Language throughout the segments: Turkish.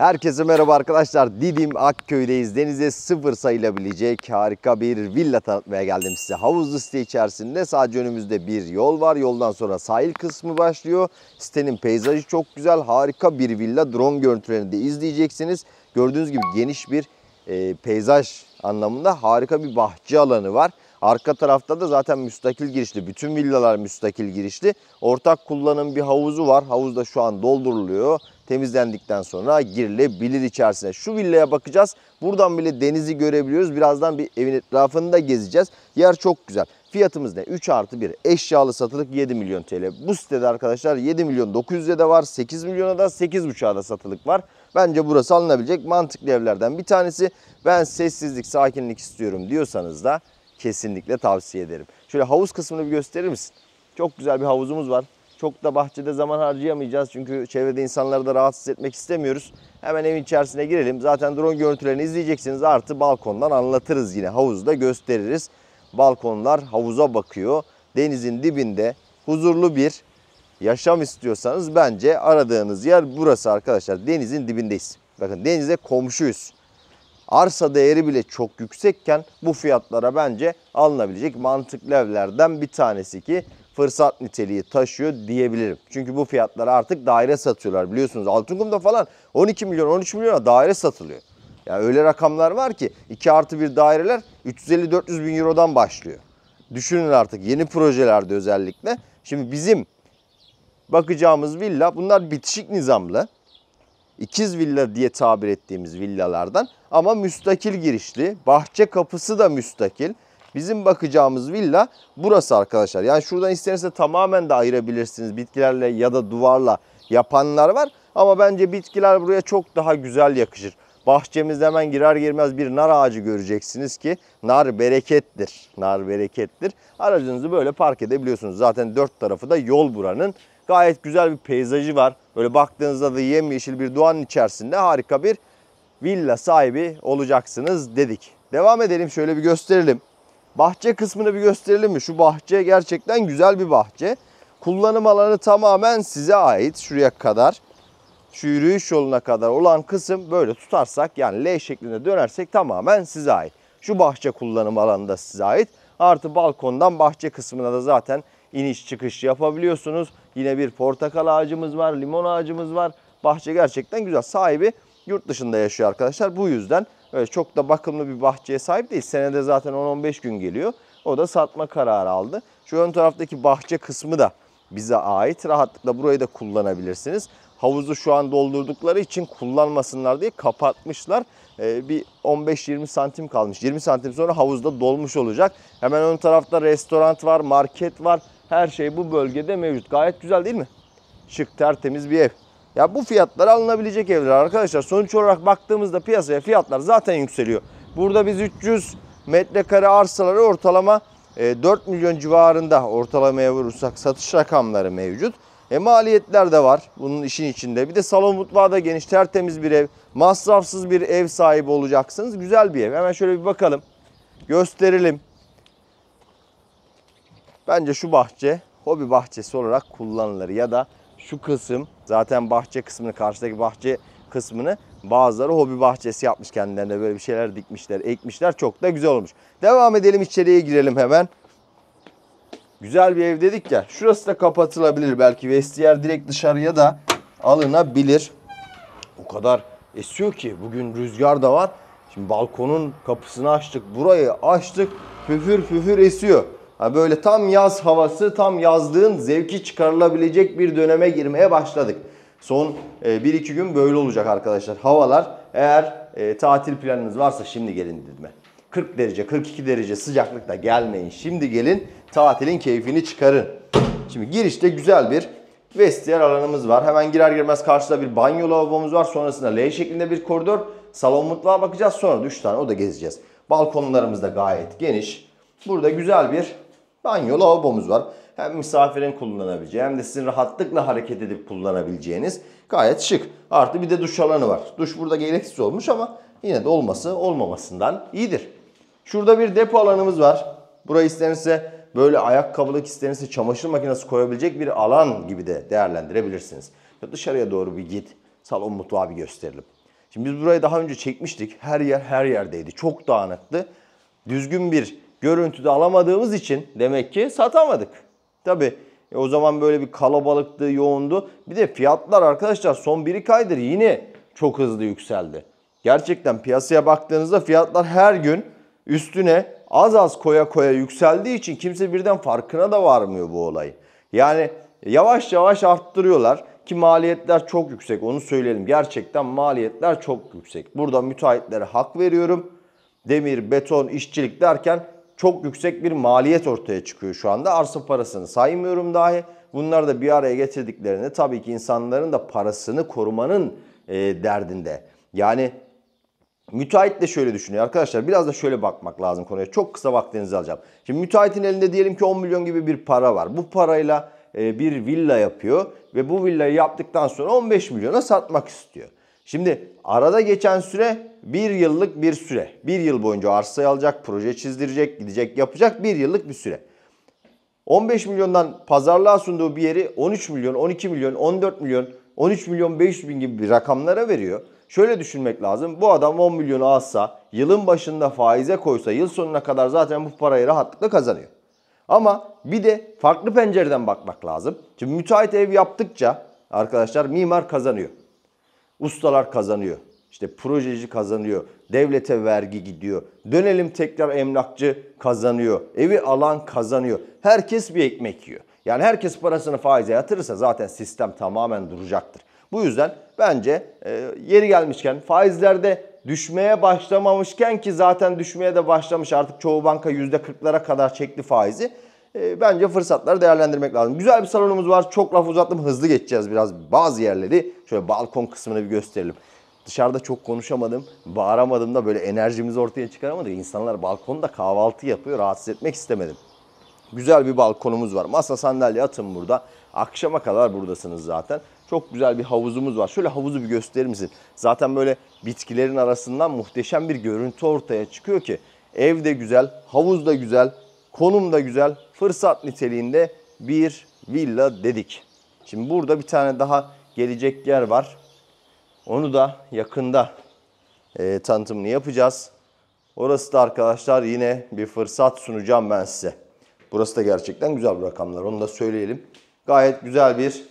Herkese merhaba arkadaşlar. Didim Akköy'deyiz. Denize sıfır sayılabilecek harika bir villa tanıtmaya geldim size. Havuzlu site içerisinde sadece önümüzde bir yol var. Yoldan sonra sahil kısmı başlıyor. Sitenin peyzajı çok güzel. Harika bir villa. Drone görüntülerini de izleyeceksiniz. Gördüğünüz gibi geniş bir e, peyzaj anlamında harika bir bahçe alanı var. Arka tarafta da zaten müstakil girişli. Bütün villalar müstakil girişli. Ortak kullanım bir havuzu var. Havuz da şu an dolduruluyor. Temizlendikten sonra girilebilir içerisine. Şu villaya bakacağız. Buradan bile denizi görebiliyoruz. Birazdan bir evin etrafında gezeceğiz. Yer çok güzel. Fiyatımız ne? 3 artı 1 eşyalı satılık 7 milyon TL. Bu sitede arkadaşlar 7 milyon 900'e de var. 8 milyona da 8.5'a da satılık var. Bence burası alınabilecek mantıklı evlerden bir tanesi. Ben sessizlik, sakinlik istiyorum diyorsanız da kesinlikle tavsiye ederim. Şöyle havuz kısmını bir gösterir misin? Çok güzel bir havuzumuz var. Çok da bahçede zaman harcayamayacağız çünkü çevrede insanları da rahatsız etmek istemiyoruz. Hemen evin içerisine girelim. Zaten drone görüntülerini izleyeceksiniz. Artı balkondan anlatırız yine. havuzu da gösteririz. Balkonlar havuza bakıyor. Denizin dibinde huzurlu bir yaşam istiyorsanız bence aradığınız yer burası arkadaşlar. Denizin dibindeyiz. Bakın denize komşuyuz arsa değeri bile çok yüksekken bu fiyatlara bence alınabilecek mantıklı evlerden bir tanesi ki fırsat niteliği taşıyor diyebilirim. Çünkü bu fiyatlara artık daire satıyorlar biliyorsunuz. Altınkum'da falan 12 milyon 13 milyona daire satılıyor. Yani öyle rakamlar var ki 2 artı 1 daireler 350-400 bin eurodan başlıyor. Düşünün artık yeni projelerde özellikle. Şimdi bizim bakacağımız villa bunlar bitişik nizamlı ikiz villa diye tabir ettiğimiz villalardan ama müstakil girişli. Bahçe kapısı da müstakil. Bizim bakacağımız villa burası arkadaşlar. Yani şuradan isterseniz tamamen de ayırabilirsiniz bitkilerle ya da duvarla yapanlar var. Ama bence bitkiler buraya çok daha güzel yakışır. Bahçemizde hemen girer girmez bir nar ağacı göreceksiniz ki nar berekettir. Nar berekettir. Aracınızı böyle park edebiliyorsunuz. Zaten dört tarafı da yol buranın. Gayet güzel bir peyzajı var. Böyle baktığınızda da yemyeşil bir doğanın içerisinde harika bir villa sahibi olacaksınız dedik. Devam edelim şöyle bir gösterelim. Bahçe kısmını bir gösterelim mi? Şu bahçe gerçekten güzel bir bahçe. Kullanım alanı tamamen size ait şuraya kadar. Şu yürüyüş yoluna kadar olan kısım böyle tutarsak yani L şeklinde dönersek tamamen size ait. Şu bahçe kullanım alanı da size ait. Artı balkondan bahçe kısmına da zaten iniş çıkış yapabiliyorsunuz. Yine bir portakal ağacımız var, limon ağacımız var. Bahçe gerçekten güzel. Sahibi yurt dışında yaşıyor arkadaşlar. Bu yüzden öyle çok da bakımlı bir bahçeye sahip değil. Senede zaten 10-15 gün geliyor. O da satma kararı aldı. Şu ön taraftaki bahçe kısmı da bize ait. Rahatlıkla burayı da kullanabilirsiniz. Havuzu şu an doldurdukları için kullanmasınlar diye kapatmışlar. Ee, bir 15-20 santim kalmış. 20 santim sonra havuzda dolmuş olacak. Hemen ön tarafta restoran var, market var. Her şey bu bölgede mevcut. Gayet güzel değil mi? Şık, tertemiz bir ev. Ya bu fiyatlar alınabilecek evler arkadaşlar. Sonuç olarak baktığımızda piyasaya fiyatlar zaten yükseliyor. Burada biz 300 metrekare arsaları ortalama 4 e, milyon civarında ortalamaya vurursak satış rakamları mevcut. E maliyetler de var bunun işin içinde. Bir de salon mutfağı da geniş, tertemiz bir ev. Masrafsız bir ev sahibi olacaksınız. Güzel bir ev. Hemen şöyle bir bakalım. Gösterelim. Bence şu bahçe hobi bahçesi olarak kullanılır ya da şu kısım zaten bahçe kısmını karşıdaki bahçe kısmını bazıları hobi bahçesi yapmış kendilerine böyle bir şeyler dikmişler ekmişler çok da güzel olmuş. Devam edelim içeriye girelim hemen. Güzel bir ev dedik ya şurası da kapatılabilir belki vestiyer direkt dışarıya da alınabilir. O kadar esiyor ki bugün rüzgar da var. Şimdi balkonun kapısını açtık burayı açtık füfür füfür esiyor. Ha böyle tam yaz havası, tam yazlığın zevki çıkarılabilecek bir döneme girmeye başladık. Son 1-2 e, gün böyle olacak arkadaşlar. Havalar eğer e, tatil planınız varsa şimdi gelin dedim 40 derece, 42 derece sıcaklıkta gelmeyin. Şimdi gelin tatilin keyfini çıkarın. Şimdi girişte güzel bir vestiyer alanımız var. Hemen girer girmez karşıda bir banyo lavabomuz var. Sonrasında L şeklinde bir koridor. Salon mutfağa bakacağız. Sonra 3 tane oda gezeceğiz. Balkonlarımız da gayet geniş. Burada güzel bir Banyo lavabomuz var. Hem misafirin kullanabileceği hem de sizin rahatlıkla hareket edip kullanabileceğiniz gayet şık. Artı bir de duş alanı var. Duş burada gereksiz olmuş ama yine de olması olmamasından iyidir. Şurada bir depo alanımız var. Burayı isterse böyle ayakkabılık isterse çamaşır makinesi koyabilecek bir alan gibi de değerlendirebilirsiniz. Ya dışarıya doğru bir git. Salon mutfağı bir gösterelim. Şimdi biz burayı daha önce çekmiştik. Her yer her yerdeydi. Çok dağınıktı. Düzgün bir görüntüde alamadığımız için demek ki satamadık. Tabi e, o zaman böyle bir kalabalıktı, yoğundu. Bir de fiyatlar arkadaşlar son 1-2 aydır yine çok hızlı yükseldi. Gerçekten piyasaya baktığınızda fiyatlar her gün üstüne az az koya koya yükseldiği için kimse birden farkına da varmıyor bu olayı. Yani yavaş yavaş arttırıyorlar ki maliyetler çok yüksek onu söyleyelim. Gerçekten maliyetler çok yüksek. Burada müteahhitlere hak veriyorum. Demir, beton, işçilik derken çok yüksek bir maliyet ortaya çıkıyor şu anda. Arsa parasını saymıyorum dahi. Bunlar da bir araya getirdiklerini tabii ki insanların da parasını korumanın e, derdinde. Yani müteahhit de şöyle düşünüyor arkadaşlar. Biraz da şöyle bakmak lazım konuya. Çok kısa vaktinizi alacağım. Şimdi müteahhitin elinde diyelim ki 10 milyon gibi bir para var. Bu parayla e, bir villa yapıyor ve bu villayı yaptıktan sonra 15 milyona satmak istiyor. Şimdi arada geçen süre bir yıllık bir süre. Bir yıl boyunca arsa alacak, proje çizdirecek, gidecek, yapacak bir yıllık bir süre. 15 milyondan pazarlığa sunduğu bir yeri 13 milyon, 12 milyon, 14 milyon, 13 milyon 500 bin gibi bir rakamlara veriyor. Şöyle düşünmek lazım. Bu adam 10 milyonu alsa, yılın başında faize koysa, yıl sonuna kadar zaten bu parayı rahatlıkla kazanıyor. Ama bir de farklı pencereden bakmak lazım. Şimdi müteahhit ev yaptıkça arkadaşlar mimar kazanıyor. Ustalar kazanıyor. İşte projeci kazanıyor. Devlete vergi gidiyor. Dönelim tekrar emlakçı kazanıyor. Evi alan kazanıyor. Herkes bir ekmek yiyor. Yani herkes parasını faize yatırırsa zaten sistem tamamen duracaktır. Bu yüzden bence e, yeri gelmişken faizlerde düşmeye başlamamışken ki zaten düşmeye de başlamış artık çoğu banka %40'lara kadar çekti faizi. Ee, bence fırsatları değerlendirmek lazım. Güzel bir salonumuz var. Çok laf uzattım. Hızlı geçeceğiz biraz bazı yerleri. Şöyle balkon kısmını bir gösterelim. Dışarıda çok konuşamadım, bağıramadım da böyle enerjimizi ortaya çıkaramadık. İnsanlar balkonda kahvaltı yapıyor, rahatsız etmek istemedim. Güzel bir balkonumuz var. Masa sandalye atın burada. Akşama kadar buradasınız zaten. Çok güzel bir havuzumuz var. Şöyle havuzu bir gösterir misin? Zaten böyle bitkilerin arasından muhteşem bir görüntü ortaya çıkıyor ki. Ev de güzel, havuz da güzel, konum da güzel, fırsat niteliğinde bir villa dedik. Şimdi burada bir tane daha gelecek yer var. Onu da yakında e, tanıtımını yapacağız. Orası da arkadaşlar yine bir fırsat sunacağım ben size. Burası da gerçekten güzel bir rakamlar onu da söyleyelim. Gayet güzel bir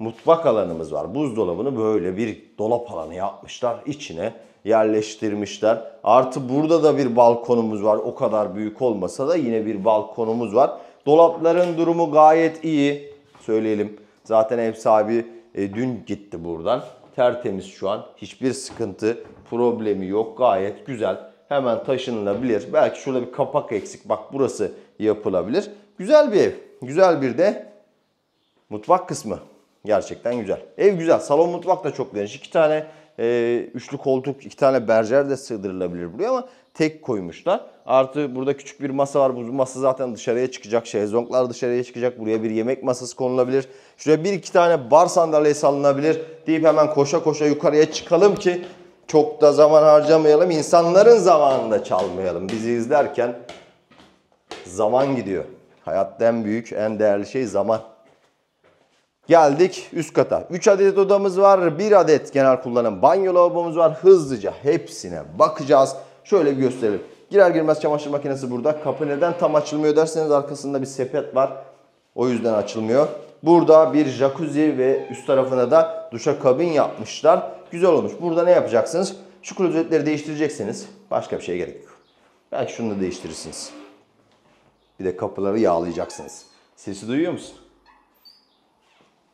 mutfak alanımız var. Buzdolabını böyle bir dolap alanı yapmışlar. İçine yerleştirmişler. Artı burada da bir balkonumuz var. O kadar büyük olmasa da yine bir balkonumuz var. Dolapların durumu gayet iyi. Söyleyelim. Zaten ev sahibi e, dün gitti buradan. Tertemiz şu an. Hiçbir sıkıntı, problemi yok. Gayet güzel. Hemen taşınılabilir. Belki şurada bir kapak eksik. Bak burası yapılabilir. Güzel bir ev. Güzel bir de mutfak kısmı. Gerçekten güzel. Ev güzel. Salon mutfak da çok geniş. İki tane e, üçlü koltuk, iki tane berjer de sığdırılabilir buraya ama tek koymuşlar. Artı burada küçük bir masa var. Bu masa zaten dışarıya çıkacak. Şezlonglar dışarıya çıkacak. Buraya bir yemek masası konulabilir. Şuraya bir iki tane bar sandalyesi alınabilir. deyip hemen koşa koşa yukarıya çıkalım ki çok da zaman harcamayalım. İnsanların zamanında çalmayalım. Bizi izlerken zaman gidiyor. Hayatta en büyük, en değerli şey zaman. Geldik üst kata. 3 adet odamız var. 1 adet genel kullanım banyo lavabomuz var. Hızlıca hepsine bakacağız. Şöyle bir gösterelim. Girer girmez çamaşır makinesi burada. Kapı neden tam açılmıyor derseniz arkasında bir sepet var. O yüzden açılmıyor. Burada bir jacuzzi ve üst tarafına da duşa kabin yapmışlar. Güzel olmuş. Burada ne yapacaksınız? Şu klozetleri değiştireceksiniz. Başka bir şey gerek yok. Belki şunu da değiştirirsiniz. Bir de kapıları yağlayacaksınız. Sesi duyuyor musun?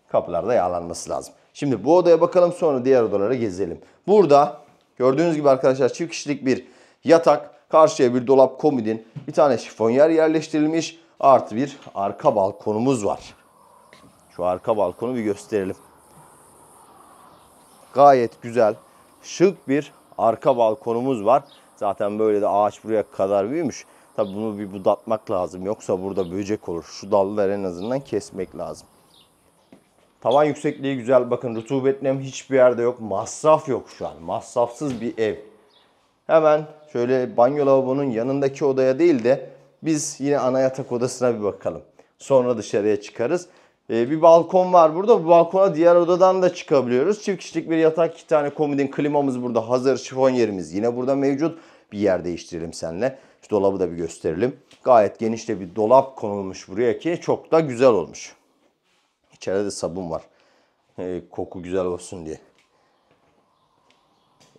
Kapılarda yağlanması lazım. Şimdi bu odaya bakalım sonra diğer odalara gezelim. Burada gördüğünüz gibi arkadaşlar çift kişilik bir yatak. Karşıya bir dolap komodin. Bir tane şifonyer yerleştirilmiş. Artı bir arka balkonumuz var. Şu arka balkonu bir gösterelim. Gayet güzel, şık bir arka balkonumuz var. Zaten böyle de ağaç buraya kadar büyümüş. Tabi bunu bir budatmak lazım. Yoksa burada böcek olur. Şu dalları en azından kesmek lazım. Tavan yüksekliği güzel. Bakın rutubet nem hiçbir yerde yok. Masraf yok şu an. Masrafsız bir ev. Hemen şöyle banyo lavabonun yanındaki odaya değil de biz yine ana yatak odasına bir bakalım. Sonra dışarıya çıkarız. Ee, bir balkon var burada. Bu balkona diğer odadan da çıkabiliyoruz. Çift kişilik bir yatak, iki tane komodin, klimamız burada hazır. Şifon yerimiz yine burada mevcut. Bir yer değiştirelim seninle. Şu dolabı da bir gösterelim. Gayet geniş de bir dolap konulmuş buraya ki çok da güzel olmuş. İçeride de sabun var. E, koku güzel olsun diye.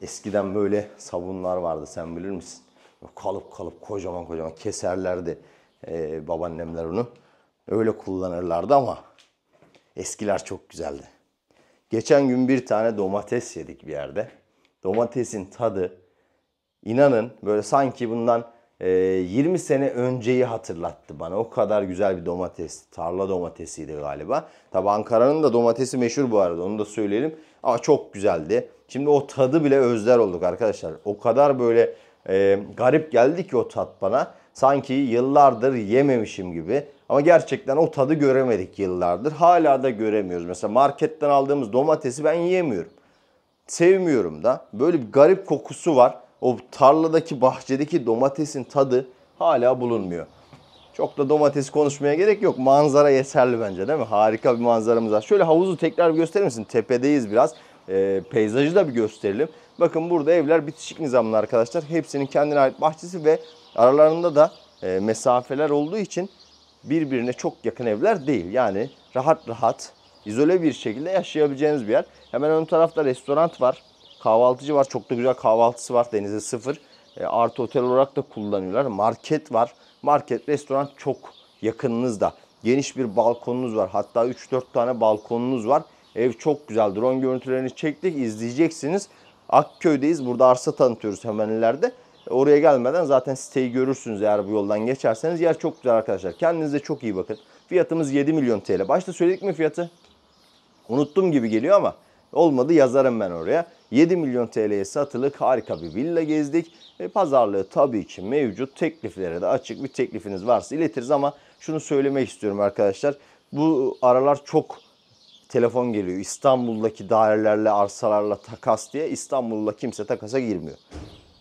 Eskiden böyle sabunlar vardı sen bilir misin? Kalıp kalıp kocaman kocaman keserlerdi e, babaannemler onu. Öyle kullanırlardı ama eskiler çok güzeldi. Geçen gün bir tane domates yedik bir yerde. Domatesin tadı inanın böyle sanki bundan e, ee, 20 sene önceyi hatırlattı bana. O kadar güzel bir domates. Tarla domatesiydi galiba. Tabi Ankara'nın da domatesi meşhur bu arada onu da söyleyelim. Ama çok güzeldi. Şimdi o tadı bile özler olduk arkadaşlar. O kadar böyle e, garip geldi ki o tat bana. Sanki yıllardır yememişim gibi. Ama gerçekten o tadı göremedik yıllardır. Hala da göremiyoruz. Mesela marketten aldığımız domatesi ben yiyemiyorum. Sevmiyorum da. Böyle bir garip kokusu var o tarladaki bahçedeki domatesin tadı hala bulunmuyor. Çok da domates konuşmaya gerek yok. Manzara yeterli bence değil mi? Harika bir manzaramız var. Şöyle havuzu tekrar bir gösterir misin? Tepedeyiz biraz. E, peyzajı da bir gösterelim. Bakın burada evler bitişik nizamlı arkadaşlar. Hepsinin kendine ait bahçesi ve aralarında da e, mesafeler olduğu için birbirine çok yakın evler değil. Yani rahat rahat, izole bir şekilde yaşayabileceğiniz bir yer. Hemen ön tarafta restoran var. Kahvaltıcı var. Çok da güzel kahvaltısı var. Denize sıfır. E, artı otel olarak da kullanıyorlar. Market var. Market, restoran çok yakınınızda. Geniş bir balkonunuz var. Hatta 3-4 tane balkonunuz var. Ev çok güzel. Drone görüntülerini çektik. izleyeceksiniz. Akköy'deyiz. Burada arsa tanıtıyoruz hemen ileride. E, oraya gelmeden zaten siteyi görürsünüz eğer bu yoldan geçerseniz. Yer çok güzel arkadaşlar. Kendinize çok iyi bakın. Fiyatımız 7 milyon TL. Başta söyledik mi fiyatı? Unuttum gibi geliyor ama Olmadı yazarım ben oraya. 7 milyon TL'ye satılık harika bir villa gezdik. E, pazarlığı tabii ki mevcut. Tekliflere de açık bir teklifiniz varsa iletiriz ama şunu söylemek istiyorum arkadaşlar. Bu aralar çok telefon geliyor. İstanbul'daki dairelerle, arsalarla takas diye İstanbul'da kimse takasa girmiyor.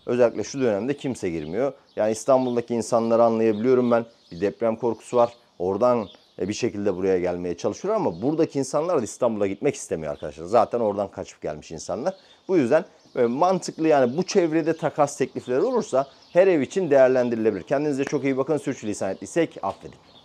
Özellikle şu dönemde kimse girmiyor. Yani İstanbul'daki insanları anlayabiliyorum ben. Bir deprem korkusu var. Oradan e, bir şekilde buraya gelmeye çalışıyor ama buradaki insanlar da İstanbul'a gitmek istemiyor arkadaşlar. Zaten oradan kaçıp gelmiş insanlar. Bu yüzden e, mantıklı yani bu çevrede takas teklifleri olursa her ev için değerlendirilebilir. Kendinize çok iyi bakın. Sürçülisan ettiysek affedin.